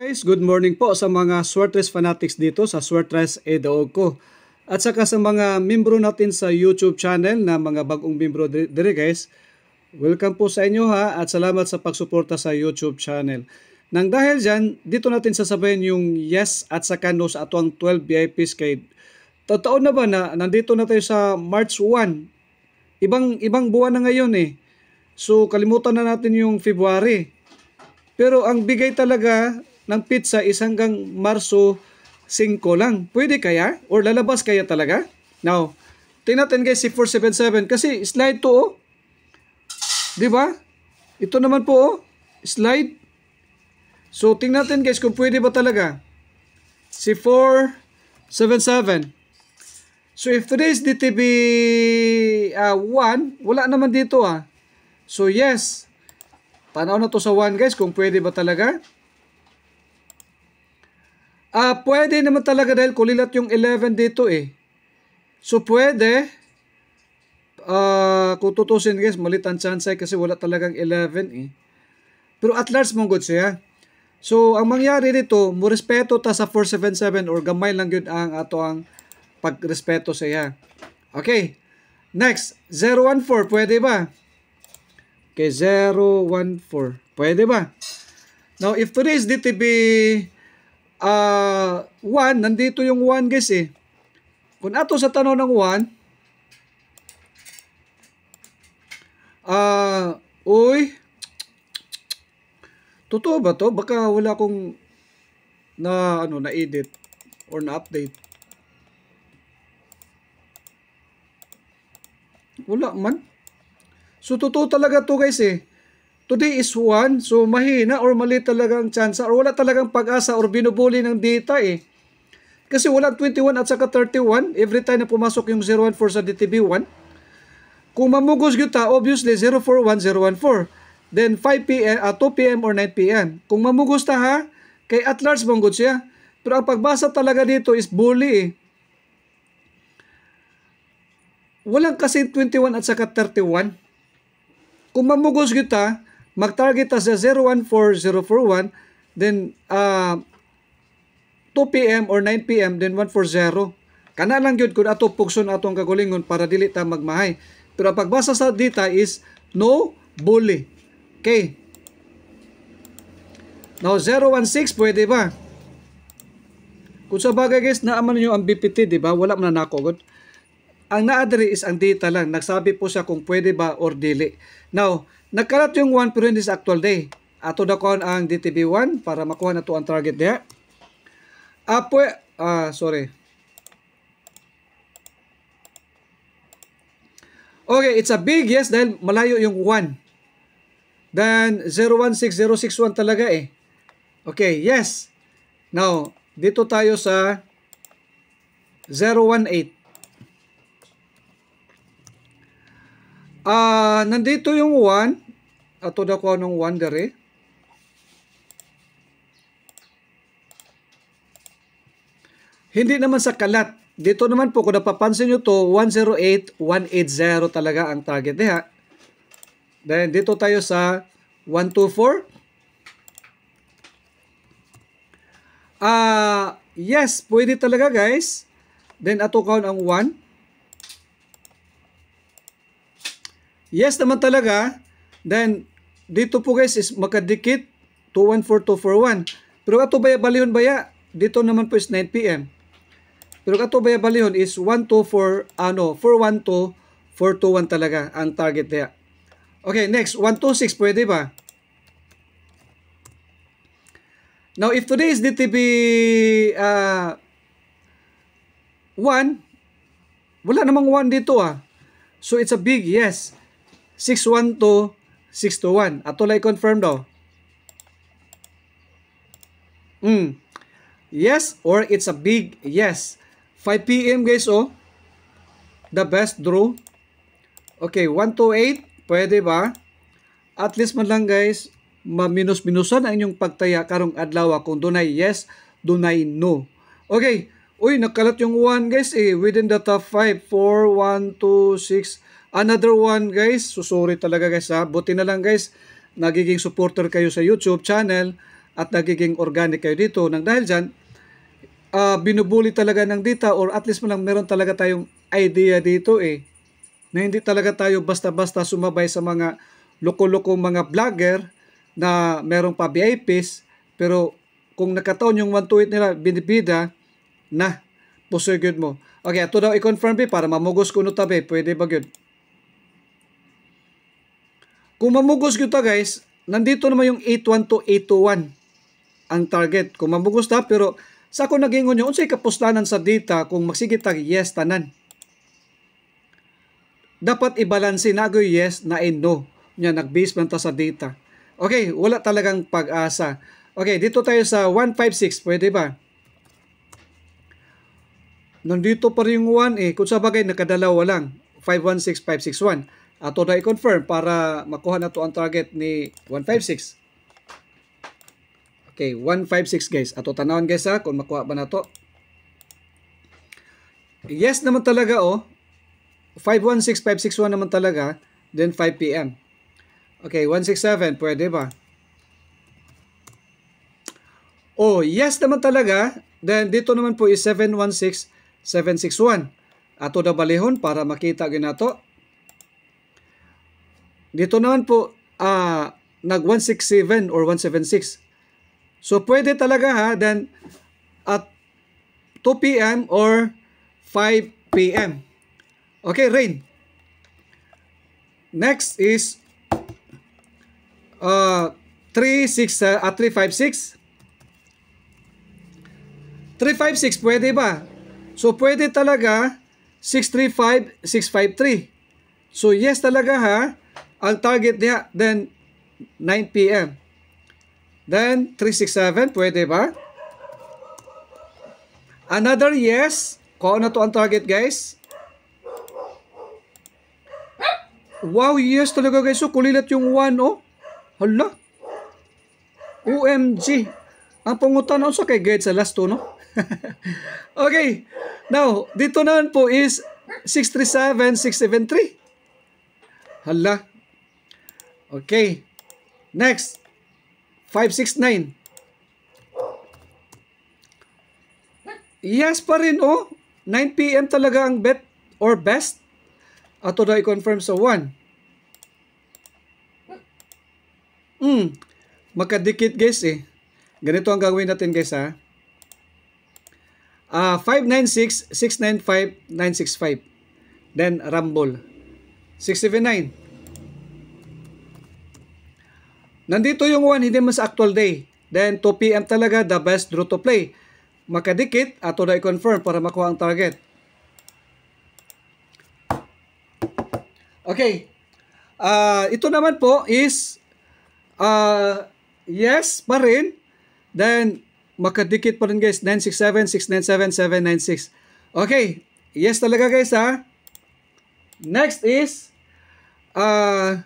Guys, good morning po sa mga Swertres fanatics dito sa Swertres Edaog At saka sa mga membro natin sa YouTube channel na mga bagong membro dire guys, welcome po sa inyo ha at salamat sa pagsuporta sa YouTube channel. Nang dahil dyan, dito natin sasabihin yung yes at saka no sa atuang 12 VIPs kay Totoo na ba na nandito na tayo sa March 1? Ibang ibang buwan na ngayon eh. So kalimutan na natin yung February. Pero ang bigay talaga ng pizza is hanggang Marso 5 lang. Pwede kaya? Or lalabas kaya talaga? Now, tingnan natin guys si 477 kasi slide to oh. Di ba? Ito naman po oh. Slide. So, tingnan natin guys kung pwede ba talaga. Si 477. So, if today is DTB uh, ah, 1, wala naman dito ah. So, yes. Tanaw na to sa 1 guys kung pwede ba talaga. Uh, pwede naman talaga dahil kulilat yung 11 dito eh. So pwede, uh, kung tutusin guys, malit ang chance kasi wala talagang 11 eh. Pero at large mong good siya. So ang mangyari dito, mo respeto ta sa 477 or gamay lang yun ang ato ang pagrespeto sa iya. Okay. Next, 014 pwede ba? Okay, 014. Pwede ba? Now, if today is DTB uh, ah, 1, nandito yung 1 guys eh. Kung ato sa tanong ng 1, ah, uh, uy, totoo ba to? Baka wala akong na ano na edit or na update. Wala man. So totoo talaga to guys eh. Today is 1, so mahina or mali talaga ang chance or wala talagang pag-asa or binubuli ng data eh. Kasi wala 21 at saka 31, every time na pumasok yung 014 sa DTB1. Kung mamugos gyuta, obviously 041014. Then 5 p.m. at uh, 2 p.m. or 9 p.m. Kung mamugos ta ha, kay at large manggod siya. Pero ang pagbasa talaga dito is bully eh. Walang kasi 21 at saka 31. Kung mamugos kita, mag-target ta sa 014041, then uh, ah, 2 p.m. or 9 p.m. then 140. Kana lang gyud kun ato pugson atong kagulingon para dili ta magmahay. Pero pagbasa sa data is no bully. Okay. Now 016 pwede ba? Kung sa bagay guys, na niyo ang BPT, di ba? Wala man nako god. Ang naadri is ang data lang. Nagsabi po siya kung pwede ba or dili. Now, Nagkalat yung 1 pero in this actual day. Ato na kon ang DTB1 para makuha na to ang target there. Apwe, ah, sorry. Okay, it's a big yes dahil malayo yung 1. Then 016061 talaga eh. Okay, yes. Now, dito tayo sa 018. Ah, uh, nandito yung 1. Ato na ko ng 1 dere. Hindi naman sa kalat. Dito naman po, kung napapansin nyo to, 108, 180 talaga ang target niya. Then, dito tayo sa 124. Ah, uh, yes, pwede talaga guys. Then, ato count ang 1. Yes naman talaga. Then, dito po guys is makadikit 214241. Pero ato baya balihon baya, dito naman po is 9 p.m. Pero ato baya balihon is 124, ano, 412, 421 talaga ang target niya. Okay, next, 126, pwede ba? Now, if today is DTB uh, 1, wala namang 1 dito ah. So, it's a big yes. 612, 621. Ato lay confirm daw. Mm. Yes or it's a big yes. 5 p.m. guys oh. The best draw. Okay, 128. Pwede ba? At least man lang guys, ma minus minusan ang inyong pagtaya karong adlaw kung dunay yes, dunay no. Okay, Uy, nagkalat yung 1 guys eh. Within the top 5. 4, 1, 2, 6. Another one guys. So talaga guys ha. Buti na lang guys. Nagiging supporter kayo sa YouTube channel. At nagiging organic kayo dito. Nang dahil dyan, uh, binubuli talaga ng dita. or at least lang meron talaga tayong idea dito eh. Na hindi talaga tayo basta-basta sumabay sa mga loko-loko mga vlogger na merong pa VIPs. Pero kung nakataon yung 128 nila binibida, na puso gud mo okay ato daw i-confirm be para mamugos kuno ta be pwede ba gud kung mamugos gyud ta guys nandito naman yung 812 to 821 ang target kung mamugos ta pero sa ako nagingon nyo, unsay kapuslanan sa data kung magsigit tag yes tanan. Dapat i-balance na go yes na in eh, no. Nya nagbase man ta sa data. Okay, wala talagang pag-asa. Okay, dito tayo sa 156, pwede ba? nandito pa rin yung 1 eh. Kung sa bagay, nakadalawa lang. 516561. Ato na i-confirm para makuha na to ang target ni 156. Okay, 156 guys. Ato tanawon guys ha, kung makuha ba na to. Yes naman talaga oh. 516561 naman talaga. Then 5 p.m. Okay, 167. Pwede ba? Oh, yes naman talaga. Then dito naman po is 716. 761. Ato na balihon para makita ginato. Dito naman po uh, nag 167 or 176. So pwede talaga ha then at 2 p.m. or 5 p.m. Okay, rain. Next is uh 36 uh, at 356. 356 pwede ba? So, pwede talaga 635, 653. So, yes talaga ha. Ang target niya, then 9 p.m. Then, 367, pwede ba? Another yes. Kung na to ang target, guys. Wow, yes talaga, guys. So, kulilat yung 1, oh. Hala. OMG. Ang pangutan, ano oh, sa kay guide sa last 2, no? okay. Now, dito naman po is 637-673. Hala. Okay. Next. 569. Yes pa rin, oh. 9 p.m. talaga ang bet or best. Ato daw i-confirm sa 1. Hmm. Magkadikit guys eh. Ganito ang gagawin natin guys ha. Uh, ah, 596-695-965. Then, Rumble. 679. Nandito yung one, hindi mas actual day. Then, 2 p.m. talaga, the best draw to play. Makadikit, ato na i-confirm para makuha ang target. Okay. Uh, ito naman po is uh, yes pa rin. Then, makadikit pa rin guys. 967, 697, 796. Okay. Yes talaga guys ha. Next is, uh,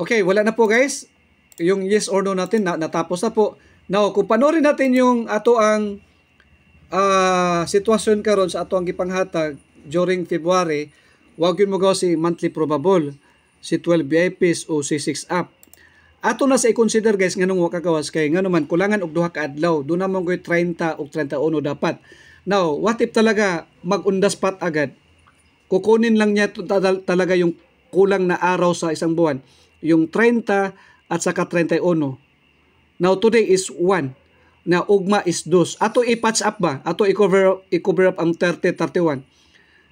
okay, wala na po guys. Yung yes or no natin, na, natapos na po. Now, kung panoorin natin yung ato ang uh, sitwasyon karon sa ato ang gipanghatag during February, wag yun mo si monthly probable, si 12 VIPs o si 6 up. Ato na sa i-consider guys nga nung kakawas kay nga naman kulangan og duha ka adlaw, do na man koy 30 og 31 dapat. Now, what if talaga magundas pat agad? Kukunin lang niya talaga yung kulang na araw sa isang buwan, yung 30 at saka 31. Now today is 1 na ugma is 2. Ato i-patch up ba? Ato i-cover i-cover up ang 30 31.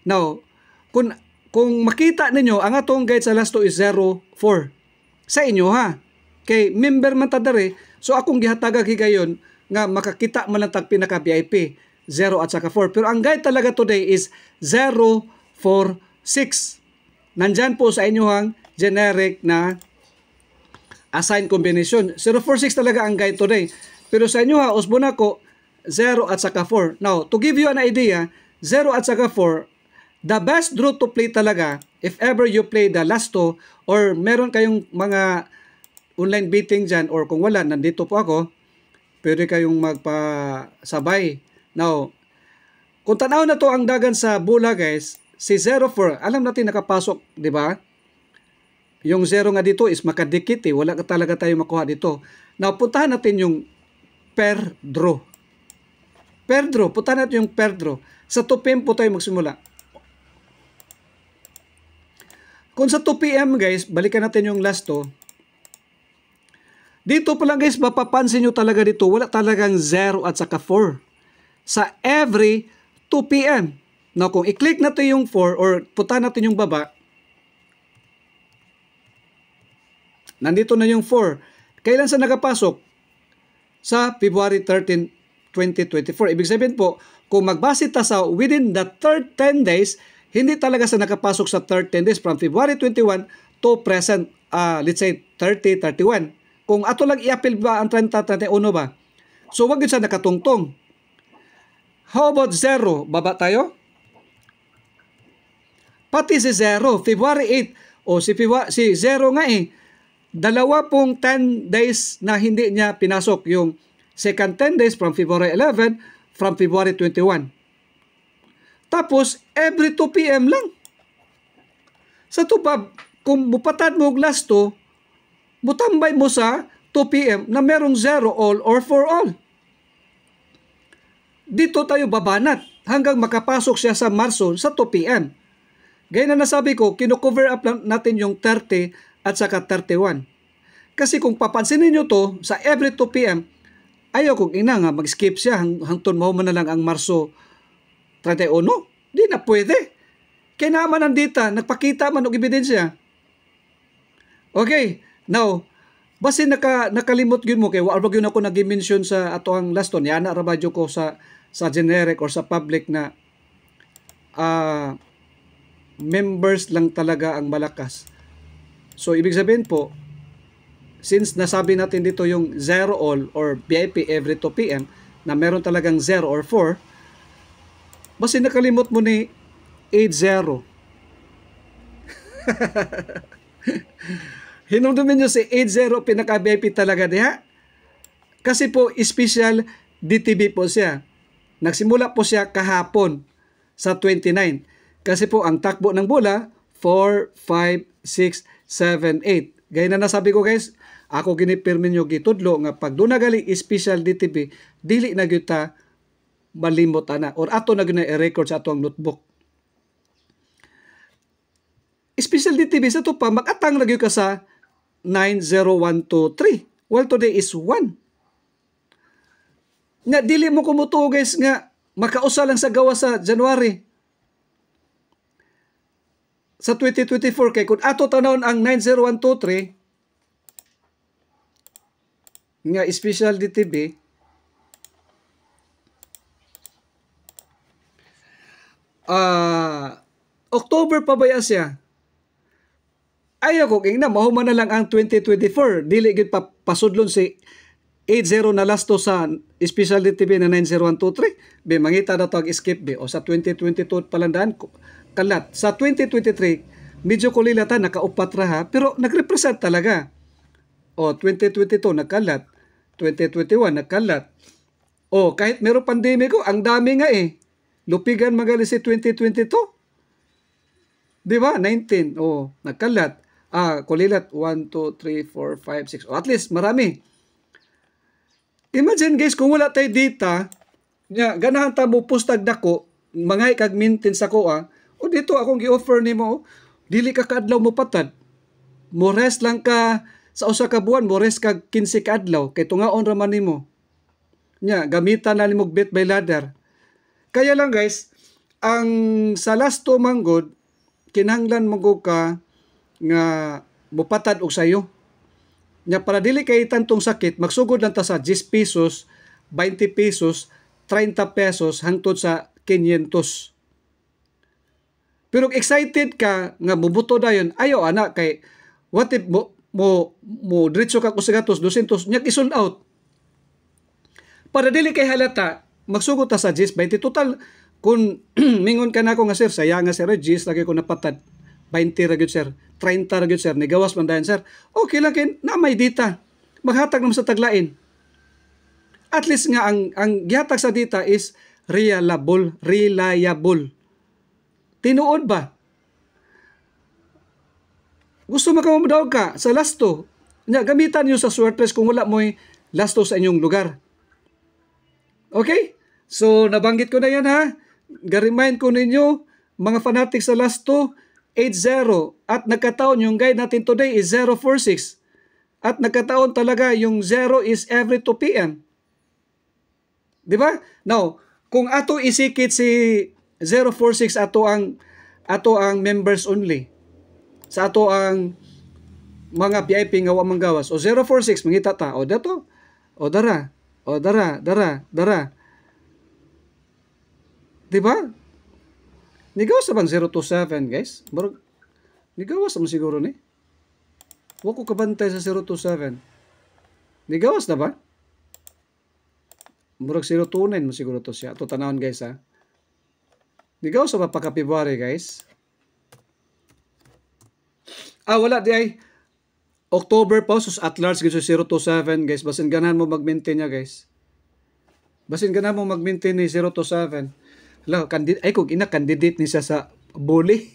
Now, kung kung makita ninyo ang atong guide sa last to is 04 sa inyo ha kay member man ta dere so akong gihataga higayon nga makakita man lang tag pinaka VIP 0 at saka 4 pero ang guide talaga today is 0 4 nandyan po sa inyong generic na assigned combination 0 4 talaga ang guide today pero sa inyo ha usbo nako 0 at saka 4 now to give you an idea 0 at saka 4 the best draw to play talaga if ever you play the last two or meron kayong mga online betting dyan or kung wala, nandito po ako, pwede kayong magpasabay. Now, kung tanaw na to ang dagan sa bula guys, si 04, alam natin nakapasok, di ba? Yung 0 nga dito is makadikit eh, wala talaga tayo makuha dito. Now, puntahan natin yung per draw. Per draw, puntahan natin yung per draw. Sa 2 p.m. po tayo magsimula. Kung sa 2 p.m. guys, balikan natin yung last to, dito pa lang guys, mapapansin nyo talaga dito, wala talagang 0 at saka 4. Sa every 2 p.m. Now, kung i-click natin yung 4 or puta natin yung baba, nandito na yung 4. Kailan sa nagapasok? Sa February 13, 2024. Ibig sabihin po, kung magbase ta sa within the third 10 days, hindi talaga sa nakapasok sa third 10 days from February 21 to present, uh, let's say 30, 31. Kung ato lang i-appeal ba ang 30, 31 ba? So wag yun sa nakatungtong. How about 0? Baba tayo? Pati si 0, February 8. O si, February, si 0 nga eh. Dalawa pong 10 days na hindi niya pinasok yung second 10 days from February 11 from February 21. Tapos, every 2 p.m. lang. Sa tubab, kung bupatan mo og last 2, Butambay mo sa 2 p.m. na merong 0 all or for all. Dito tayo babanat hanggang makapasok siya sa Marso sa 2 p.m. Gaya na nasabi ko, kino-cover up natin yung 30 at saka 31. Kasi kung papansinin niyo to, sa every 2 p.m., ayaw kong ina nga, mag-skip siya hangton mo na lang ang Marso 31. Di na pwede. Kaya naman ang nagpakita man og ebidensya. Okay, Now, base naka, nakalimot gyud mo kay wa gyud ako nagi-mention sa ato ang last one. Yana ra ko sa sa generic or sa public na uh, members lang talaga ang malakas. So ibig sabihin po since nasabi natin dito yung zero all or VIP every 2 PM na meron talagang 0 or 4 basi nakalimot mo ni 80 Hinumdumin nyo si 8-0, pinaka-VIP talaga niya. Kasi po, special DTV po siya. Nagsimula po siya kahapon sa 29. Kasi po, ang takbo ng bola, 4, 5, 6, 7, 8. Gaya na nasabi ko guys, ako ginipirmin nyo gitudlo nga pag doon nagali special DTV, dili na gyuta malimot ana or ato na gyud record sa ato notebook. Special DTV sa to pa magatang na ka sa 90123. Well, today is 1. Nga, dili mo kumuto, guys, nga, makausa lang sa gawa sa January. Sa 2024, kay kung ato tanawon ang 90123, nga special DTB uh, ah, October pa ba siya? Ayaw ko king na, mahuman na lang ang 2024. Dili gud pa pasudlon si 80 na lasto sa Special TV na 90123. Be, mangita na to ang skip be. O sa 2022 palandaan ko. Kalat. Sa 2023, medyo kulilatan, nakaupat ra ha. Pero nagrepresent talaga. O 2022 nakalat. 2021 nakalat. O kahit meron pandemic ko, oh, ang dami nga eh. Lupigan magali si 2022. Di ba? 19. O, nagkalat. Ah, kulilat. 1, 2, 3, 4, 5, 6. Oh, at least, marami. Imagine guys, kung wala tayo data, nga, ganahan ta mo pustag dako, mga ikag maintenance ako ah, o dito akong gi-offer ni mo, dili ka kaadlaw mo patad. Mores lang ka sa usa ka buwan, mores rest kag 15 kaadlaw, kay tungaon ra man nimo. Nya, gamitan na nimo bit by ladder. Kaya lang guys, ang sa last two manggod, kinahanglan mo ka nga mupatad og sayo nya para dili kay tantong sakit magsugod lang ta sa 10 pesos 20 pesos 30 pesos hangtod sa 500 pero excited ka nga mubuto dayon ayo ana kay what if mo mo, mo diretso ka ko 200 nya sold out para dili kay halata magsugod ta sa 10 20 total kun mingon ka na ako nga sir saya nga sir 10 lagi ko napatad 20 ra gyud sir 30 ra gyud sir, nigawas man dayon sir. Okay lang kin na may data. Maghatag naman sa taglain. At least nga ang ang gihatag sa data is reliable, reliable. Tinuod ba? Gusto makamudaw ka sa lasto. Nya gamitan niyo sa swertres kung wala mo'y lasto sa inyong lugar. Okay? So nabanggit ko na yan ha. Ga-remind ko ninyo mga fanatic sa lasto, 80 at nagkataon yung guide natin today is 046 at nagkataon talaga yung 0 is every 2 p.m. 'Di ba? Now, kung ato isikit si 046 ato ang ato ang members only. Sa ato ang mga VIP nga wa gawas o 046 mangita ta o dato o dara o dara dara dara. 'Di ba? Nigaw sa ban 027 guys. Murag nigawas man siguro ni. Wa ko kabantay sa 027. Nigawas na ba? Murag 029 mo siguro to siya. To tanawon guys ha. Nigaw sa ba pagka February guys. Ah wala di ay October pa sus at large gyud 027 guys. Basin ganahan mo mag-maintain niya guys. Basin ganahan mo mag-maintain ni 027. Lo, candidate, ay kung ina, candidate ni siya sa bully.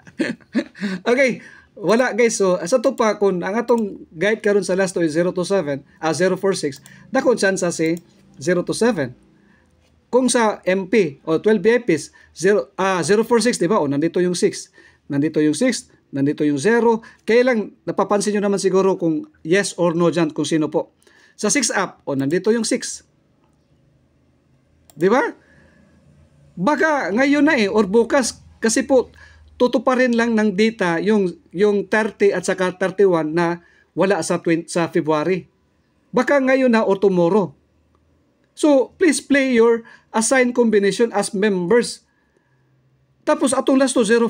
okay, wala guys so sa to pa kun ang atong guide karon sa last to is 027 ah 046 dakon chance si 027 kung sa MP o 12 BIPs 0 ah 046 di ba o nandito yung 6 nandito yung 6 nandito yung 0 kaya lang napapansin niyo naman siguro kung yes or no diyan kung sino po sa 6 up o nandito yung 6 di ba Baka ngayon na eh or bukas kasi po tutuparin lang ng data yung yung 30 at saka 31 na wala sa 20, sa February. Baka ngayon na or tomorrow. So, please play your assigned combination as members. Tapos atong last to 04.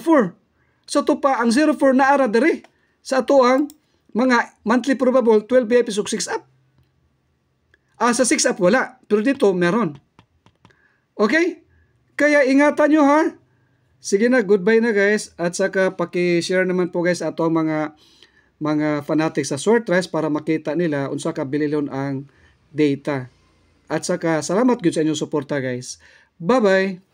Sa to pa ang 04 na ara dere sa ato ang mga monthly probable 12 BIPs o 6 up. Ah, sa 6 up wala, pero dito meron. Okay? Kaya ingatan nyo ha. Sige na, goodbye na guys. At saka paki-share naman po guys ato mga mga fanatics sa short rest para makita nila unsa ka bililon ang data. At saka salamat gyud sa inyong suporta guys. Bye-bye.